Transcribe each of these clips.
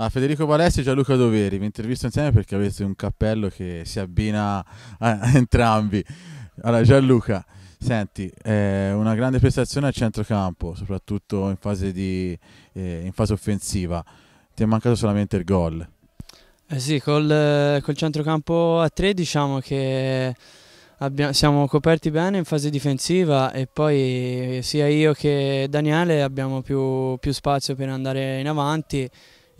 a ah, Federico Balessi e Gianluca Doveri. Vi intervisto insieme perché avete un cappello che si abbina a entrambi. Allora, Gianluca, senti, eh, una grande prestazione a centrocampo, soprattutto in fase, di, eh, in fase offensiva. Ti è mancato solamente il gol. Eh sì, col, col, centrocampo a tre diciamo che abbiamo, siamo coperti bene in fase difensiva e poi sia io che Daniele abbiamo più, più spazio per andare in avanti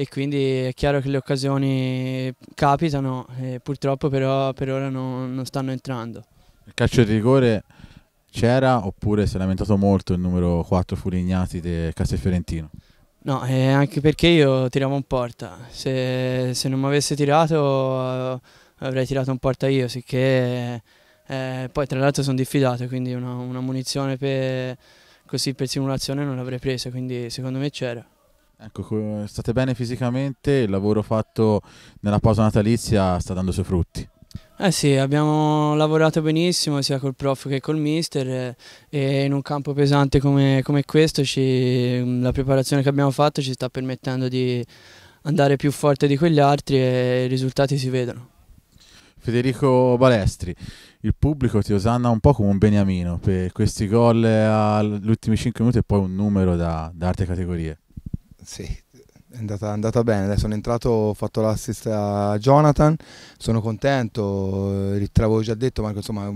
e quindi è chiaro che le occasioni capitano, purtroppo però per ora non, non stanno entrando. Il calcio di rigore c'era oppure si è lamentato molto il numero 4 Furignati del Castelfiorentino? No, eh, anche perché io tiravo un porta, se, se non mi avesse tirato eh, avrei tirato un porta io, sicché eh, poi tra l'altro sono diffidato, quindi una, una munizione per, così per simulazione non l'avrei presa, quindi secondo me c'era. Ecco, state bene fisicamente, il lavoro fatto nella pausa natalizia sta dando i suoi frutti. Eh sì, abbiamo lavorato benissimo sia col prof che col mister eh, e in un campo pesante come, come questo ci, mm, la preparazione che abbiamo fatto ci sta permettendo di andare più forte di quegli altri e i risultati si vedono. Federico Balestri, il pubblico ti osanna un po' come un beniamino per questi gol agli ultimi 5 minuti e poi un numero da, da altre categorie sì, è andata, è andata, bene. Adesso sono entrato, ho fatto l'assist a Jonathan, sono contento, te eh, l'avevo già detto, ma insomma,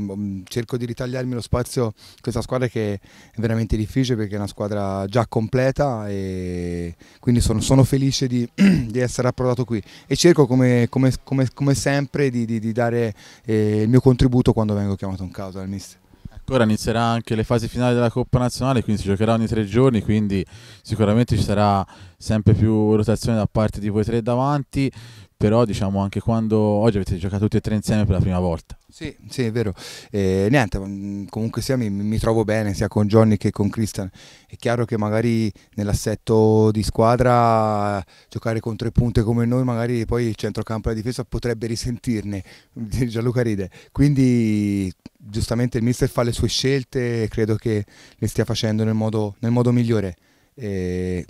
cerco di ritagliarmi lo spazio questa squadra che è veramente difficile perché è una squadra già completa e quindi sono, sono felice di, di, essere approdato qui e cerco come, come, come, come sempre di, di, di dare eh, il mio contributo quando vengo chiamato in causa dal mister. Ora inizierà anche le fasi finali della Coppa Nazionale, quindi si giocherà ogni tre giorni, quindi sicuramente ci sarà sempre più rotazione da parte di voi tre davanti però diciamo anche quando oggi avete giocato tutti e tre insieme per la prima volta. Sì, sì, è vero. Eh, niente, mm, comunque sia mi, mi, trovo bene sia con Johnny che con Christian. È chiaro che magari nell'assetto di squadra giocare con tre punte come noi, magari poi il centrocampo e la difesa potrebbe risentirne. Gianluca ride. Quindi giustamente il mister fa le sue scelte e credo che le stia facendo nel modo, nel modo migliore. Eh,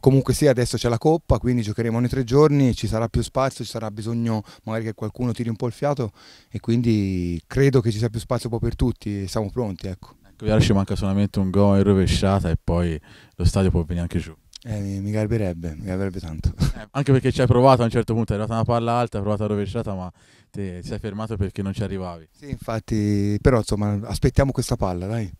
comunque sì, adesso c'è la coppa, quindi giocheremo nei tre giorni, ci sarà più spazio, ci sarà bisogno magari che qualcuno tiri un po' il fiato e quindi credo che ci sia più spazio un po' per tutti e siamo pronti. Ecco. Ecco, Viale ci manca solamente un gol in rovesciata e poi lo stadio può venire anche giù. Eh, mi, mi garberebbe, mi garberebbe tanto. Eh, anche perché ci hai provato a un certo punto, è arrivata una palla alta, hai provato a rovesciata, ma ti sei fermato perché non ci arrivavi. Sì, infatti, però insomma aspettiamo questa palla, dai.